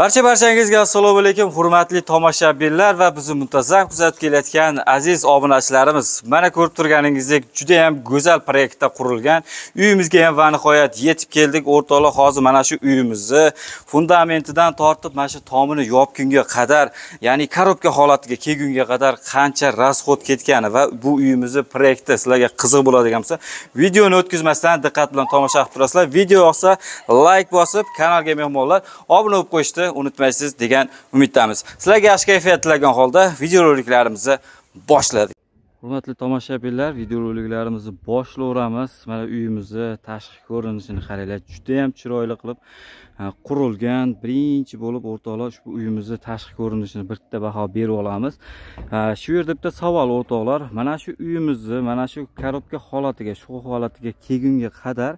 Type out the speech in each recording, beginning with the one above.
barcha barchangizga assalomu alaykum hurmatli tomoshabinlar va bizni muntazam kuzatib kelayotgan aziz obunachilarimiz mana ko'rib turganingizdek juda ham go'zal proyektda qurilgan uyimizga ham va nihoyat yetib keldik o'rtoqlar hozir mana shu uyimizni fundamentidan tortib mana shu tomini yopgunga qadar ya'ni korobka holatiga kelgunga qadar qancha расход ketgani va bu uyimizni proyekti sizlarga qiziq bo'ladigan bo'lsa videoni o'tkazmasdan diqqat bilan tomosha qilib turasizlar video yoqsa layk bosib kanalga mehmonlar obuna bo'lib qo'yishni unutmaysiz degan umiddamiz sizlarga yaxshi kayfiyat tilagan holda videoroliklarimizni boshladik hurmatli tomoshabinlar videoroliklarimizni boshlayveramiz mana uyimizni tashqi ko'rinishini qaranglar judayam chiroyli qilib qurilgan birinchi bo'lib o'rtoqlar ushbu uyimizni tashqi ko'rinishini bitta baho berib olamiz shu yerda bitta savol o'rtoqlar mana shu uyimizni mana shu korobka holatiga shu holatiga kelgunga qadar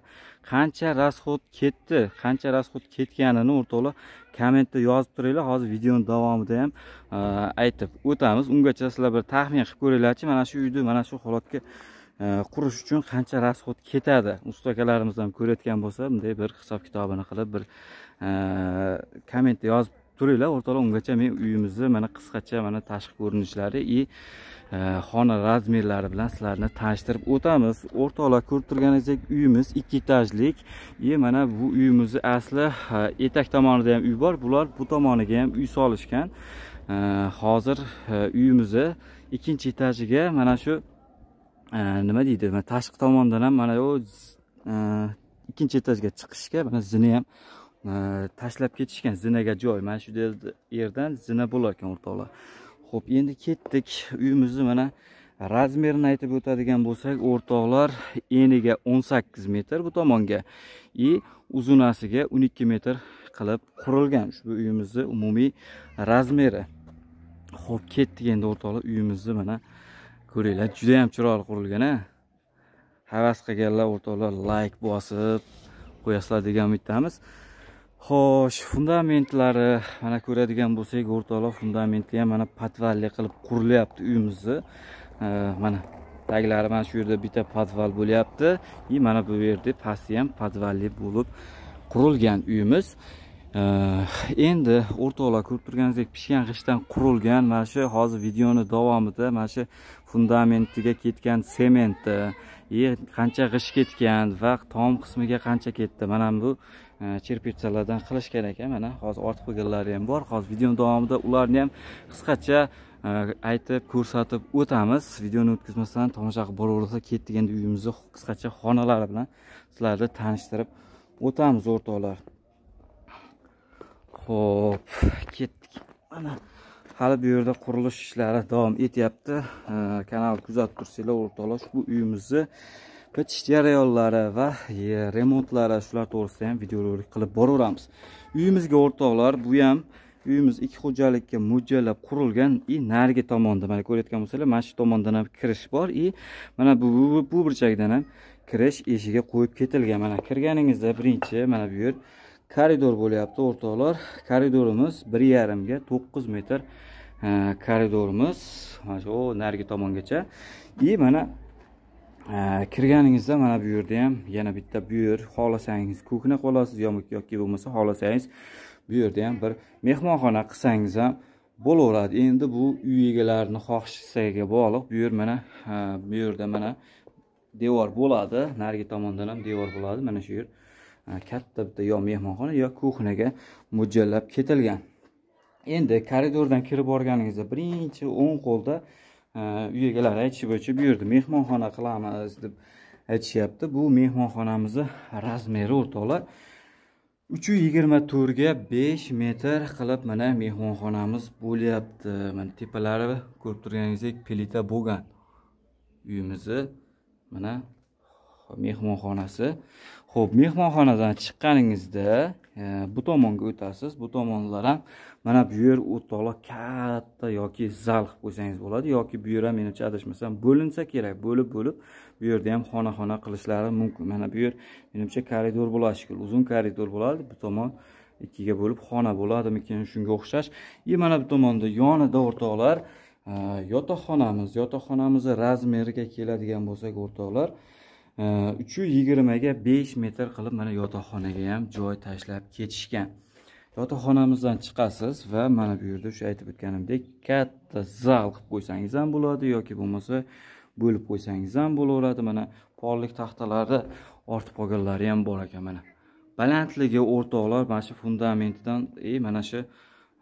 qancha расход ketdi qancha расход ketganini o'rtoqlar kommentda yozib turinglar hozir videoni davomida ham e, aytib o'tamiz ungacha sizlar bir taxmin qilib ko'ringlarchi mana shu uyni mana shu holatga e, qurish uchun qancha расход ketadi usta akalarimiz ham ko'rayotgan bo'lsa bunday bir hisob kitobini qilib bir e, kommentda yozib turinglar o'rtoqlar ungacha men uyimizni mana qisqacha mana tashqi ko'rinishlari и e, xona razmerlari bilan sizlarni tanishtirib o'tamiz o'rtoqlar ko'rib turganingizdek uyimiz ikki etajlik и mana bu uyimizni asli e, etak tomonida ham uy bor bular bu tomoniga ham uy solishgan e, hozir uyimizni ikkinchi etajiga mana shu nima deydi tashqi tomondan ham mana u ikkinchi etajga chiqishga mana zini ham Э, tashlab ketishgan zinaga joy mana shu yerdan zina bo'lar ekan o'rtoqlar ho'p endi ketdik uyimizni mana razmerini aytib o'tadigan bo'lsak o'rtoqlar eniga 18 metr bu tomonga и uzunasiga 12 metr qilib qurilgan shu uyimizni umumiy razmeri ho'p ketdik endi o'rtoqlar uyimizni mana ko'ringlar juda ham chiroyli qurilgan a havas qilganlar o'rtoqlar layk like bosib qo'yasizlar degan umiddamiz xo'sh fundamentlari mana ko'radigan bo'lsak o'rtaloq fundamentli ham mana patvalli qilib qurilyapti uyimizni mana taglari mana shu yerda bitta podval bo'lyapti I mana bu yerda pasti ham podvalli bo'lib qurilgan uyimiz endi o'rtaloq ko'rib turganingizdek pishgan g'ishdan qurilgan mana shu hozir videoni davomida mana shu fundamentiga ketgan sementni, e, qancha g'ish ketgan va tom qismiga qancha ketdi mana bu cherpitsalardan э, qilish kerak ekan э, mana hozir ortiq qilganlari ham bor hozir videoni davomida ularni ham qisqacha e, aytib ko'rsatib o'tamiz videoni o'tkazmasdan tomosha qilib boraversa ketdik endi uyimizni qisqacha xonalari bilan sizlarni tanishtirib o'tamiz o'rtoqlar ho'p ketdik mana hali bu yerda qurilish ishlari davom etyapti e, kanalni kuzatib tursanglar o'rtoqlar bu uyimizni pitish jarayonlari va e, remontlari shular to'g'risida ham videorolik qilib boraveramiz uyimizga o'rtoqlar bu ham uyimiz ikki xo'jalikka mo'ljallab qurilgan и narigi tomonda mana ko'rayotgan bo'lsanglar mana shu tomondan ham kirish bor и mana bu bu burchakdan ham kirish eshigi qo'yib ketilgan mana kirganingizda birinchi mana bu yer koridor bo'lyapti o'rtoqlar koridorimiz bir yarimga to'qqiz metr e, koridorimiz mana shu narigi tomongacha и mana kirganingizda mana bu yerda ham yana bitta buyur xohlasangiz ko'kina qolasiz yoki bo'lmasa xohlasangiz bu yerda ham bir mehmonxona qilsangiz ham bo'laveradi endi bu uy egalarini xohishiga bog'liq bu yer mana bu yerda mana devor bo'ladi narigi tomondan ham devor bo'ladi mana shu yer katta bitta yo mehmonxona yo kuxinaga mo'ljallab ketilgan endi koridordan kirib borganingizda birinchi o'ng qo'lda uy egalari aytishi bo'yicha buyurdi mehmonxona qilamiz deb aytishyapti bu mehmonxonamizni razmeri o'rtoqlar uch yuz yigirma to'rtga besh metr qilib mana mehmonxonamiz bo'lyapti mana tepalari ko'rib turganingizdek plita bo'lgan uyimizni mana mehmonxonasi ho'p mehmonxonadan chiqqaningizda e, bu tomonga o'tasiz bu tomonlar ham mana bu yer o'rtoqlar katta yoki zal qilib qo'ysangiz bo'ladi yoki bu yer ham menimcha adashmasam bo'linsa kerak bo'lib bo'lib bu yerda ham xona xona qilishlari mumkin mana bu yer menimcha koridor bo'ladi shekilli uzun koridor bo'ladi bu tomon ikkiga bo'lib xona bo'ladimikin shunga o'xshash и mana bu tomonda yonida o'rtoqlar e, yotoqxonamiz yotoqxonamizni razmeriga keladigan bo'lsak o'rtoqlar uch yuz yigirmaga besh metr qilib mana yotoqxonaga ham joy tashlab ketishgan yotoqxonamizdan chiqasiz va mana bu yerda o'sha aytib o'tganimdek katta zal qilib qo'ysangiz ham bo'ladi yoki bo'lmasa bo'lib qo'ysangiz ham bo'laveradi mana pollik taxtalari ortib qolganlari ham bor ekan mana balandligi o'rtoqlar mana shu fundamentidan и e, mana shu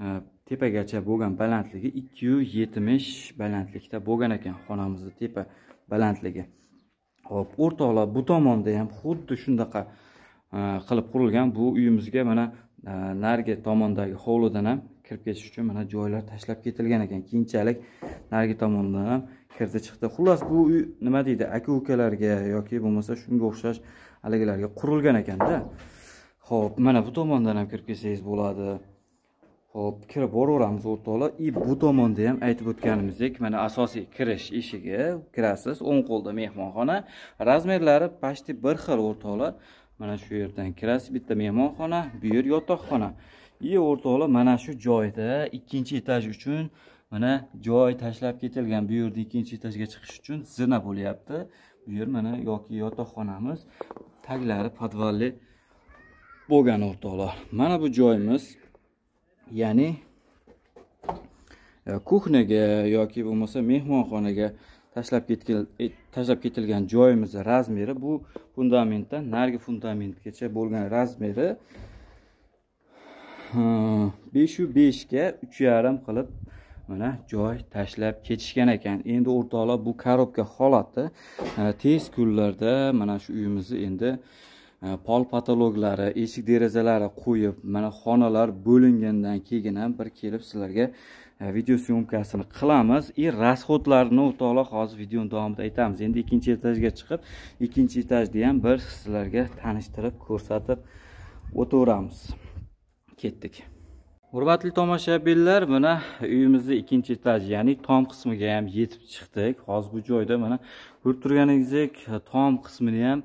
e, tepagacha bo'lgan balandligi ikki yuz yetmish balandlikda bo'lgan ekan xonamizni tepa balandligi hop o'rtoqlar bu tomonda ham xuddi shunaqa e, qilib qurilgan bu uyimizga mana e, narigi tomondagi hovlidan ham kirib ketish uchun mana joylar tashlab ketilgan ekan keyinchalik narigi tomondan ham kirdi chiqdi xullas bu uy nima deydi aka ukalarga yoki bo'lmasa shunga o'xshash haligilarga qurilgan ekanda ho'p mana bu tomondan ham kirib kelsangiz bo'ladi Xo'p, kirib boraveramiz o'rtoqlar. I bu tomonda ham aytib o'tganimizdek, mana asosiy kirish eshigi, kirasiz, o'ng qo'lda mehmonxona. Razmerlari pashti bir xil o'rtoqlar. Mana shu yerdan kirasiz, bitta mehmonxona, bu yer yotoqxona. I o'rtoqlar, mana shu joyda ikkinchi etaj uchun mana joy tashlab ketilgan. Bu yerda ikkinchi etajga chiqish uchun zina bo'lyapti. Bu yer mana yoki yotoqxonamiz, taglari podvalli bo'lgan o'rtoqlar. Mana bu joyimiz ya'ni e, kuhnaga yoki bo'lmasa mehmonxonaga tashlab ketgan e, tashlab ketilgan joyimizni razmeri bu fundamentdan narigi fundamentgacha bo'lgan razmeri e, beshu beshga uch yarim qilib mana joy tashlab ketishgan ekan endi o'rtoqlar bu korobka holati tez kunlarda mana shu uyimizni endi pol э, patologlari eshik derazalari qo'yib mana xonalar bo'lingandan keyin ham bir kelib sizlarga э, video syomkasini qilamiz и расходlarni alloh taolo hozir videoni davomida aytamiz endi ikkinchi etajga chiqib ikkinchi etajni ham bir sizlarga tanishtirib ko'rsatib o'taveramiz ketdik hurmatli tomoshabinlar mana uyimizni ikkinchi etaji ya'ni tom qismiga ham yetib chiqdik hozir bu joyda mana ko'rib turganingizdek tom qismini ham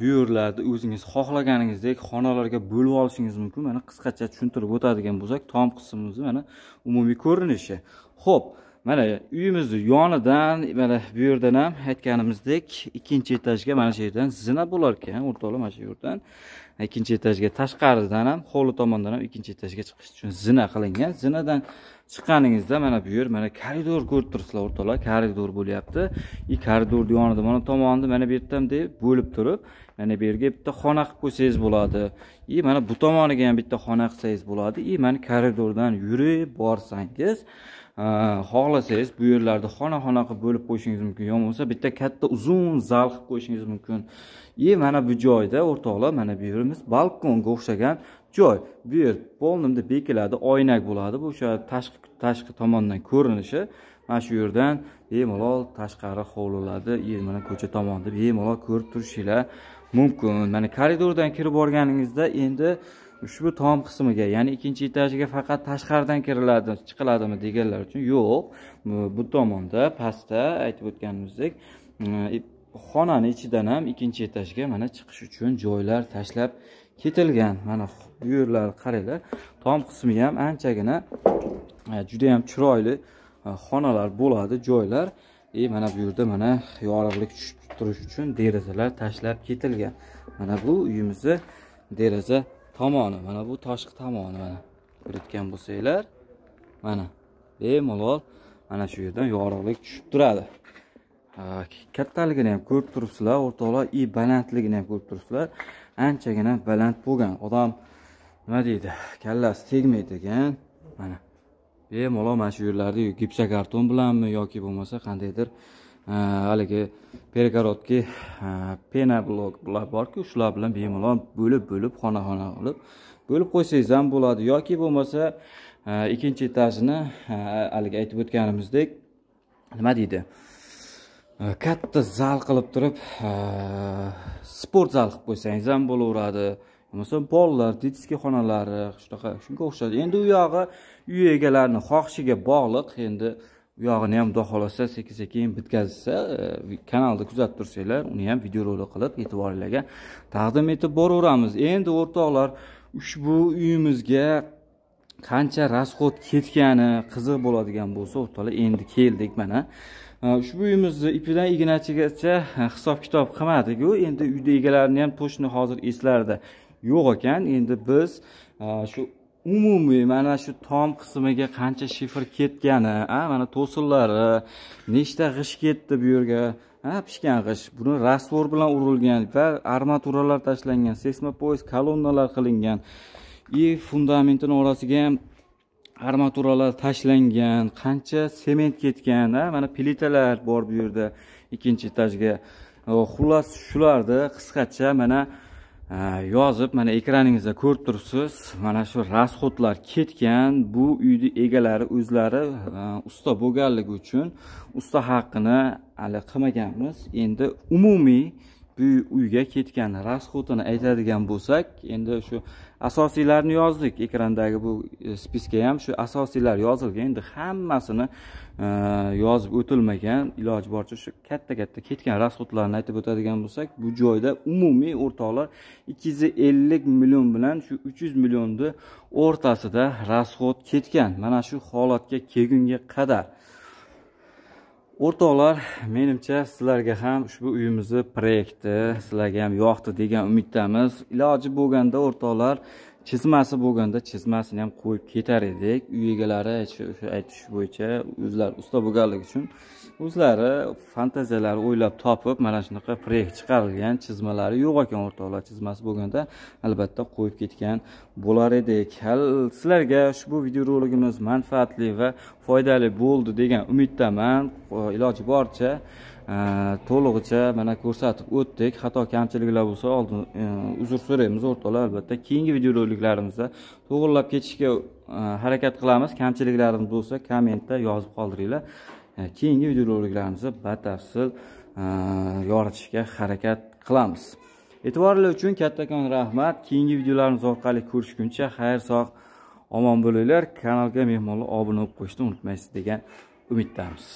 bu yerlarda o'zingiz xohlaganingizdek xonalarga bo'lib olishingiz mumkin mana qisqacha tushuntirib o'tadigan bo'lsak tom qismimiz mana umumiy ko'rinishi ho'p mana uyimizni yonidan mana bu yerdan ham aytganimizdek ikkinchi etajga mana shu yerdan zina bo'lar ekan o'rtoqlar mana shu yerdan ikkinchi etajga tashqaridan ham hovli tomondan ham ikkinchi etajga chiqish uchun zina qilingan zinadan chiqqaningizda mana bu yer mana koridor ko'rib turibsizlar o'rtoqlar koridor bo'lyapti и koridorni yonida mana tomonida mana bu yerdan deb bo'lib turib mana bu yerga bitta xona qilib qo'ysangiz bo'ladi и mana bu tomoniga ham bitta xona qilsangiz bo'ladi и mana koridordan yurib borsangiz xohlasangiz bu yerlarda xona xona qilib bo'lib qo'yishingiz mumkin yo bo'lmasa bitta katta uzun zal qilib qo'yishingiz mumkin и mana bu joyda o'rtoqlar mana bu yerimiz balkonga o'xshagan joy bu yer полнimda bekiladi oynak bo'ladi bu o'sha tashqi tashqi tomondan ko'rinishi mana shu yerdan bemalol tashqari hovliladi mana ko'cha tomonni bemalol ko'rib turishinglar mumkin mana koridordan kirib borganingizda endi ushbu tom qismiga ya'ni ikkinchi etajiga faqat tashqaridan kiriladi chiqiladimi deganlar uchun yo'q bu tomonda pastda aytib o'tganimizdek e, xonani ichidan ham ikkinchi etajga mana chiqish uchun joylar tashlab ketilgan mana bu yerlarni qaranglar tom qismi ham anchagina e, juda ham chiroyli e, xonalar bo'ladi joylar и e, mana bu yerda mana yorug'lik tushib turish uchun derazalar tashlab ketilgan mana bu uyimizni deraza tomoni mana bu tashqi tomoni mana ko'rayotgan bo'lsanglar mana bemalol mana shu yerdan yorug'lik tushib turadi kattaligini ham ko'rib turibsizlar o'rtoqlar и balandligini ham ko'rib turibsizlar anchagina baland bo'lgan odam nima deydi kallasi tegmaydi ekan mana bemalol mana shu yerlarda gipsokarton bilanmi yoki bo'lmasa qandaydir haligi перегородки pena blok bular borku shular bilan bemalol bo'lib bo'lib xona xona qilib bo'lib qo'ysangiz ham bo'ladi yoki bo'lmasa ikkinchi etajini haligi aytib o'tganimizdek nima deydi katta zal qilib turib sport zal qilib qo'ysangiz ham bo'laveradi bo'lmasa pollar детский xonalari shunaqa shunga o'xshaydi endi u yog'i uy egalarini xohishiga bog'liq endi u yog'ini ham xudo xohlasa sekin sekin bitkazsa e, kanalda kuzatib tursanglar uni ham videorolik qilib e'tiboringlarga taqdim etib boraveramiz endi o'rtoqlar ushbu uyimizga qancha расход ketgani qiziq bo'ladigan bo'lsa o'rtoqlar endi keldik mana ushbu uyimizni ipidan ignachigacha e, hisob kitob qilmadiku endi uyni egalarini ham точно hozir eslarida yo'q ekan endi biz shu umumiy mana shu tom qismiga qancha shifr ketgani a mana to'sinlari nechta g'isht ketdi bu yerga a pishgan g'isht buni rasvor bilan urilgan va armaturalar tashlangan seysmopoyez kolonnalar qilingan и fundamentini orasiga ham armaturalar tashlangan qancha sement ketgan mana plitalar bor bu yerda ikkinchi etajga э, xullas shularni qisqacha mana э, yozib mana ekraningizda ko'rib turibsiz mana shu расходlar ketgan bu uyni egalari o'zlari э, usta bo'lganligi uchun usta haqqini hali qilmaganmiz endi umumiy bu uyga ketgan расходini aytadigan bo'lsak endi shu asosiylarni yozdik ekrandagi bu e, spiska ham shu asosiylar yozilgan endi hammasini e, yozib o'tilmagan iloji boricha shu katta katta ketgan расходlarni aytib o'tadigan bo'lsak bu joyda umumiy o'rtoqlar ikki yuz ellik million bilan shu uch yuz millionni o'rtasida расход ketgan mana shu holatga kelgunga qadar o'rtoqlar menimcha sizlarga ham ushbu uyimizni proyekti sizlarga ham yoqdi degan umiddamiz iloji bo'lganda o'rtoqlar chizmasi bo'lganda chizmasini ham qo'yib ketar edik uy egalari o'sha aytish bo'yicha o'zlari usta bo'lganligi uchun o'zlari fantaziyalari o'ylab topib mana shunaqa proyekt chiqarilgan chizmalari yo'q ekan o'rtoqlar chizmasi bo'lganda albatta qo'yib ketgan bo'lar edik hal sizlarga ushbu videorolikimiz manfaatli va foydali bo'ldi degan umiddaman iloji boricha e, to'lig'icha mana ko'rsatib o'tdik xato kamchiliklar bo'lsa oldin e, uzr so'raymiz o'rtoqlar albatta keyingi videoroliklarimizda to'g'irlab ketishga e, harakat qilamiz kamchiliklarimiz bo'lsa kommentda yozib qoldiringlar E, keyingi videoroliklarimizni batafsil e, yoritishga harakat qilamiz e'tiborlar uchun kattakon rahmat keyingi videolarimiz orqali ko'rishguncha xayr sog' omon bo'linglar kanalga mehmonlar obuna bo'lib qo'yishni unutmaysiz degan umiddamiz